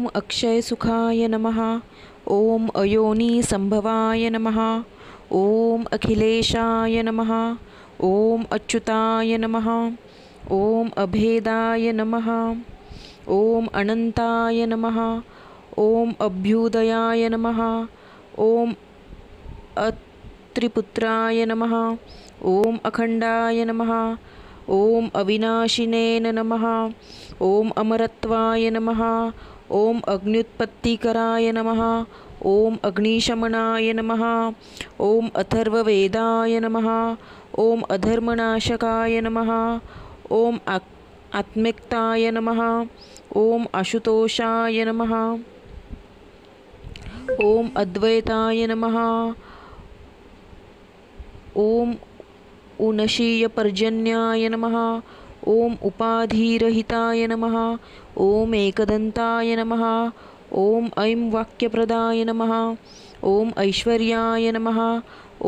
ॐ अक्षयसुखाय नमः ॐ अयोनिसम्भवाय नमः ॐ अखिलेशाय नमः ॐ अच्युताय नमः ॐ अभेदाय नमः ॐ अनन्ताय नमः ॐ अभ्युदयाय नमः ॐ अत्रिपुत्राय नमः ॐ अखण्डाय नमः ॐ अविनाशिनेन नमः ॐ अमरत्वाय नमः ओम अग्न्युत्पत्तिकराय नमः ओम अग्निशमनाय नमः ओम अथर्ववेदाय नमः ओम अधर्मनाशकाय नमः ओम आत्मिकताय नमः ओम आशुतोषाय नमः ओम अद्वैताय नमः ॐ उनशीयपर्जन्याय नमः ॐ उपाधीरहिताय नमः ॐ एकदन्ताय नमः ॐ ऐं वाक्यप्रदाय नमः ॐ ऐश्वर्याय नमः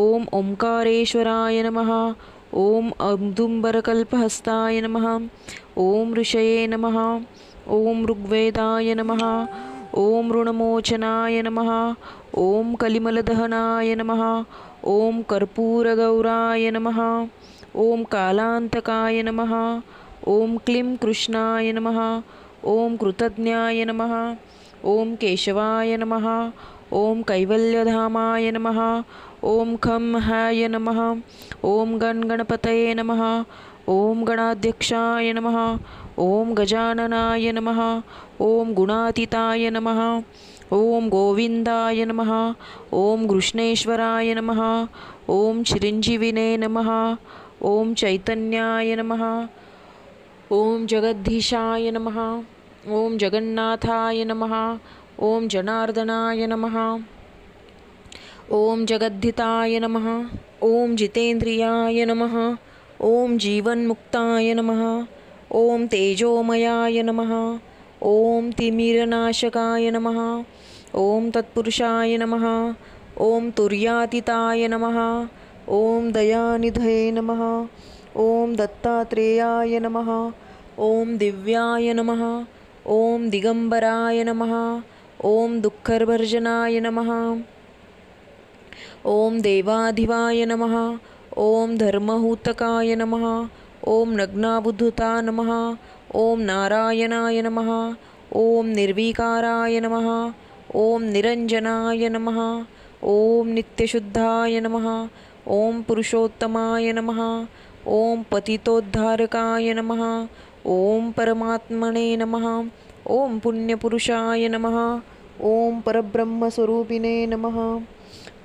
ॐ ओङ्कारेश्वराय नमः ॐ अब्धुम्बरकल्पहस्ताय नमः ॐ ऋषये नमः ॐ ऋग्वेदाय नमः ॐ ऋणमोचनाय नमः ॐ कलिमलदहनाय नमः ॐ कर्पूरगौराय नमः ॐ कालान्तकाय नमः ॐ क्लीं कृष्णाय नमः ॐ कृतज्ञाय नमः ॐ केशवाय नमः ॐ कैवल्यधामाय नमः ॐ खं खंहाय नमः ॐ गणगणपतये नमः ॐ गणाध्यक्षाय नमः ॐ गजाननाय नमः ॐ गुणातीताय नमः ॐ गोविन्दाय नमः ॐ कृष्णेश्वराय नमः ॐ चिरञ्जीविने नमः ओम चैतन्याय नम ओम जगदधीशाय नम ओम जगन्नाथाय नम ओम जनार्दनाय नम ओम जगद्धिताय नम ओम जितेन्द्रियाय नम ओम जीवन्मुक्ताय नम ओम तेजोमयाय नम ओम तिमिरनाशकाय नम ओम तत्पुरुषाय नम ओम तुर्यातिताय नमः ॐ दयानिधये नमः ॐ दत्तात्रेयाय नमः ॐ दिव्याय नमः ॐ दिगम्बराय नमः ॐ दुःखर्भर्जनाय नमः ॐ देवाधिवाय नमः ॐ धर्महूतकाय नमः ॐ नग्नाबुद्धुता नमः ॐ नारायणाय नमः ॐ निर्विकाराय नमः ॐ निरञ्जनाय नमः ॐ नित्यशुद्धाय नमः ॐ पुरुषोत्तमाय नमः ॐ पतितोद्धारकाय नमः ॐ परमात्मने नमः ॐ पुण्यपुरुषाय नमः ॐ परब्रह्मस्वरूपिणे नमः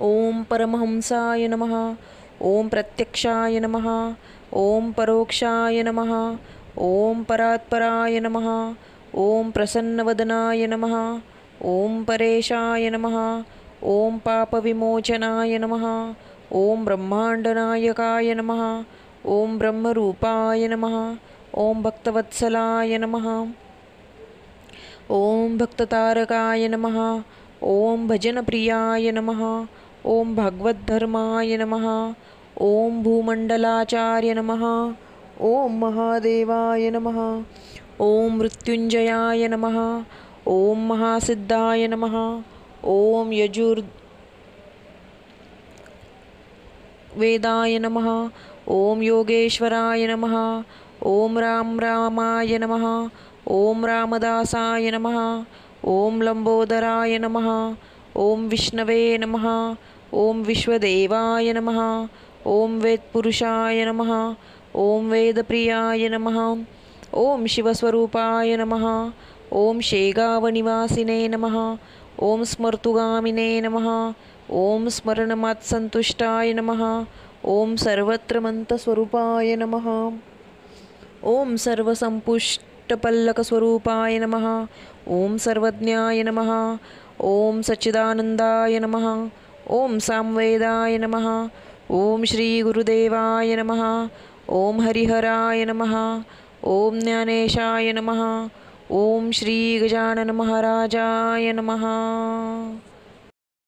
ॐ परमहंसाय नमः ॐ प्रत्यक्षाय नमः ॐ परोक्षाय नमः ॐ परात्पराय नमः ॐ प्रसन्नवदनाय नमः ॐ परेशाय नमः ॐ पापविमोचनाय नमः ॐ ब्रह्माण्डनायकाय नमः ॐ ब्रह्मरूपाय नमः ॐ भक्तवत्सलाय नमः ॐ भक्ततारकाय नमः ॐ भजनप्रियाय नमः ॐ भगवद्धर्माय नमः ॐ भूमण्डलाचार्य नमः ॐ महादेवाय नमः ॐ मृत्युञ्जयाय नमः ॐ महासिद्धाय नमः ॐ यजुर् वेदाय नमः ॐ योगेश्वराय नमः ॐ रां रामाय नमः ॐ रामदासाय नमः ॐ लम्बोदराय नमः ॐ विष्णवे नमः ॐ विश्वदेवाय नमः ॐ वेत्पुरुषाय नमः ॐ वेदप्रियाय नमः ॐ शिवस्वरूपाय नमः ॐ शेगावनिवासिने नमः ॐ स्मर्तुगामिने नमः ॐ स्मरणमात्सन्तुष्टाय नमः ॐ सर्वत्र मन्तस्वरूपाय नमः ॐ सर्वसम्पुष्टपल्लकस्वरूपाय नमः ॐ सर्वज्ञाय नमः ॐ सच्चिदानन्दाय नमः ॐ सामवेदाय नमः ॐ श्रीगुरुदेवाय नमः ॐ हरिहराय नमः ॐ ज्ञानेशाय नमः ॐ श्रीगजाननमहाराजाय नमः